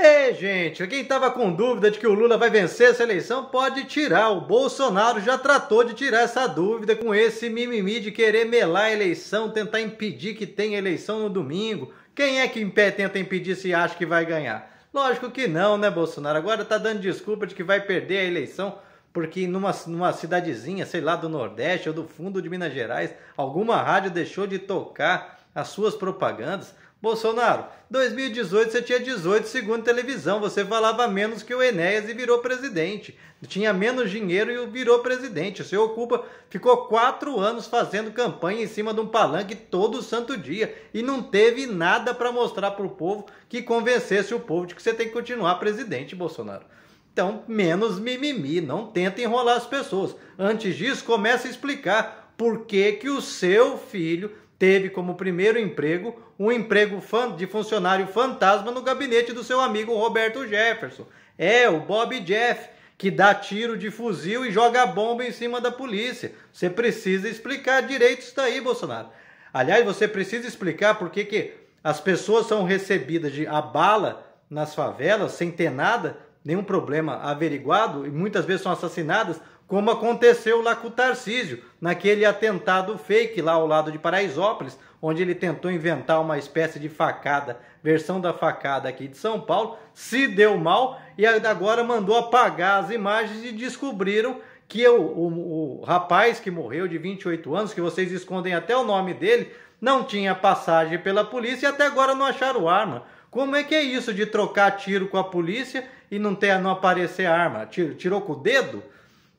Ei, gente, quem estava com dúvida de que o Lula vai vencer essa eleição pode tirar. O Bolsonaro já tratou de tirar essa dúvida com esse mimimi de querer melar a eleição, tentar impedir que tenha eleição no domingo. Quem é que tenta impedir se acha que vai ganhar? Lógico que não, né, Bolsonaro? Agora tá dando desculpa de que vai perder a eleição porque numa, numa cidadezinha, sei lá, do Nordeste ou do fundo de Minas Gerais, alguma rádio deixou de tocar as suas propagandas. Bolsonaro, 2018 você tinha 18 segundo televisão, você falava menos que o Enéas e virou presidente. Tinha menos dinheiro e virou presidente. Você ocupa, ficou quatro anos fazendo campanha em cima de um palanque todo santo dia e não teve nada para mostrar para o povo que convencesse o povo de que você tem que continuar presidente, Bolsonaro. Então, menos mimimi, não tenta enrolar as pessoas. Antes disso, comece a explicar por que, que o seu filho teve como primeiro emprego um emprego de funcionário fantasma no gabinete do seu amigo Roberto Jefferson. É, o Bob Jeff, que dá tiro de fuzil e joga bomba em cima da polícia. Você precisa explicar direito isso daí, Bolsonaro. Aliás, você precisa explicar por que, que as pessoas são recebidas de a bala nas favelas sem ter nada, nenhum problema averiguado, e muitas vezes são assassinadas como aconteceu lá com o Tarcísio, naquele atentado fake lá ao lado de Paraisópolis, onde ele tentou inventar uma espécie de facada, versão da facada aqui de São Paulo, se deu mal e agora mandou apagar as imagens e descobriram que o, o, o rapaz que morreu de 28 anos, que vocês escondem até o nome dele, não tinha passagem pela polícia e até agora não acharam arma. Como é que é isso de trocar tiro com a polícia e não ter não aparecer arma? Tirou com o dedo?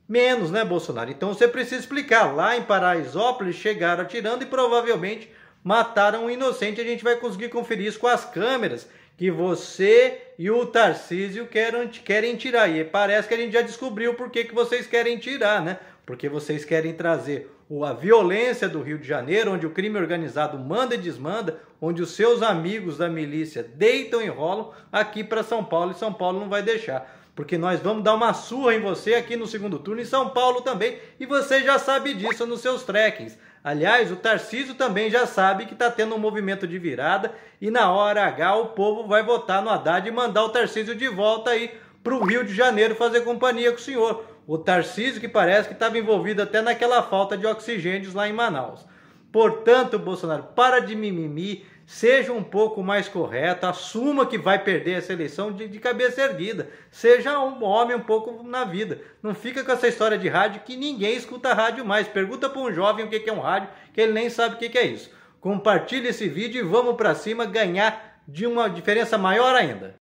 menos, né, Bolsonaro? Então você precisa explicar. Lá em Paraisópolis chegaram atirando e provavelmente mataram um inocente. A gente vai conseguir conferir isso com as câmeras que você e o Tarcísio querem, querem tirar. E parece que a gente já descobriu por que, que vocês querem tirar, né? Porque vocês querem trazer a violência do Rio de Janeiro, onde o crime organizado manda e desmanda, onde os seus amigos da milícia deitam e rolam aqui para São Paulo e São Paulo não vai deixar. Porque nós vamos dar uma surra em você aqui no segundo turno, em São Paulo também. E você já sabe disso nos seus trekkings. Aliás, o Tarcísio também já sabe que está tendo um movimento de virada. E na hora H o povo vai votar no Haddad e mandar o Tarcísio de volta aí para o Rio de Janeiro fazer companhia com o senhor. O Tarcísio que parece que estava envolvido até naquela falta de oxigênios lá em Manaus. Portanto, Bolsonaro, para de mimimi, seja um pouco mais correto, assuma que vai perder essa eleição de, de cabeça erguida, seja um homem um pouco na vida. Não fica com essa história de rádio que ninguém escuta rádio mais. Pergunta para um jovem o que é um rádio, que ele nem sabe o que é isso. Compartilhe esse vídeo e vamos para cima ganhar de uma diferença maior ainda.